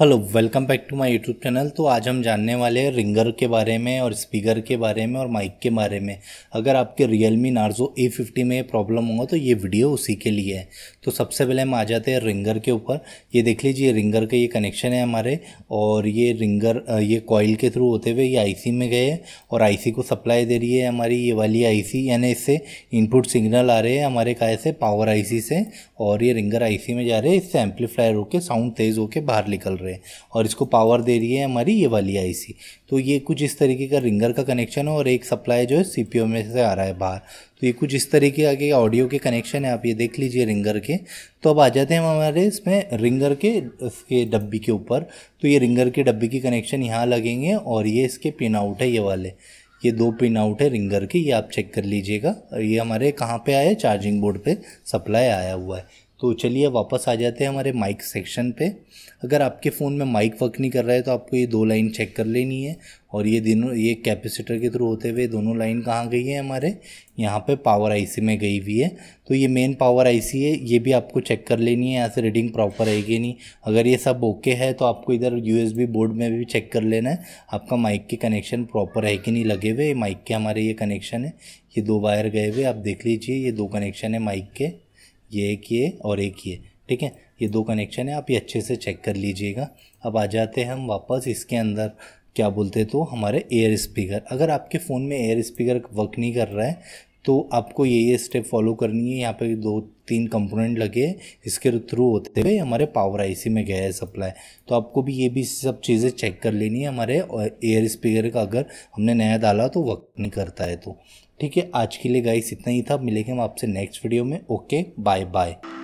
hello welcome back to my YouTube channel तो आज हम जानने वाले हैं रिंगर के बारे में और स्पीकर के बारे में और माइक के बारे में अगर आपके Realme Narzo A fifty में प्रॉब्लम होगा तो ये वीडियो उसी के लिए है तो सबसे पहले हम आ जाते हैं रिंगर के ऊपर ये देख लीजिए रिंगर का ये कनेक्शन है हमारे और ये रिंगर ये कॉयल के थ्रू होते हुए ये आई में गए हैं और आई को सप्लाई दे रही है हमारी ये वाली आई यानी इससे इनपुट सिग्नल आ रहे हैं हमारे काय से पावर आई से और ये रिंगर आई में जा रहे हैं इससे एम्पलीफ्लायर होकर साउंड तेज़ होकर बाहर निकल रहे रहे हैं और इसको पावर दे रही है हमारी ये वाली आईसी तो ये कुछ इस तरीके का रिंगर का कनेक्शन है और एक सप्लाई जो है सी में से आ रहा है बाहर तो ये कुछ इस तरीके के ऑडियो के कनेक्शन है आप ये देख लीजिए रिंगर के तो अब आ जाते हैं हमारे इसमें रिंगर के इसके डब्बी के ऊपर तो ये रिंगर के डब्बी के कनेक्शन यहाँ लगेंगे और ये इसके पिन आउट है ये वाले ये दो पिन आउट है रिंगर के ये आप चेक कर लीजिएगा ये हमारे कहाँ पे आए चार्जिंग बोर्ड पे सप्लाई आया हुआ है तो चलिए वापस आ जाते हैं हमारे माइक सेक्शन पे अगर आपके फ़ोन में माइक वर्क नहीं कर रहा है तो आपको ये दो लाइन चेक कर लेनी है और ये दिनों ये कैपेसिटर के थ्रू होते हुए दोनों लाइन कहाँ गई है हमारे यहाँ पे पावर आईसी में गई हुई है तो ये मेन पावर आईसी है ये भी आपको चेक कर लेनी है यहाँ से रीडिंग प्रॉपर आएगी नहीं अगर ये सब ओके है तो आपको इधर यू बोर्ड में भी चेक कर लेना है आपका माइक के कनेक्शन प्रॉपर है कि नहीं लगे हुए माइक के हमारे ये कनेक्शन है ये दो वायर गए हुए आप देख लीजिए ये दो कनेक्शन है माइक के ये एक ये और एक ये ठीक है ये दो कनेक्शन है आप ये अच्छे से चेक कर लीजिएगा अब आ जाते हैं हम वापस इसके अंदर क्या बोलते हैं तो हमारे एयर स्पीकर अगर आपके फ़ोन में एयर स्पीकर वर्क नहीं कर रहा है तो आपको ये ये स्टेप फॉलो करनी है यहाँ पे दो तीन कंपोनेंट लगे इसके थ्रू होते हुए हमारे पावर आईसी में गया है सप्लाई तो आपको भी ये भी सब चीज़ें चेक कर लेनी है हमारे एयर स्पीकर का अगर हमने नया डाला तो वक्त नहीं करता है तो ठीक है आज के लिए गाइस इतना ही था मिलेंगे हम आपसे नेक्स्ट वीडियो में ओके बाय बाय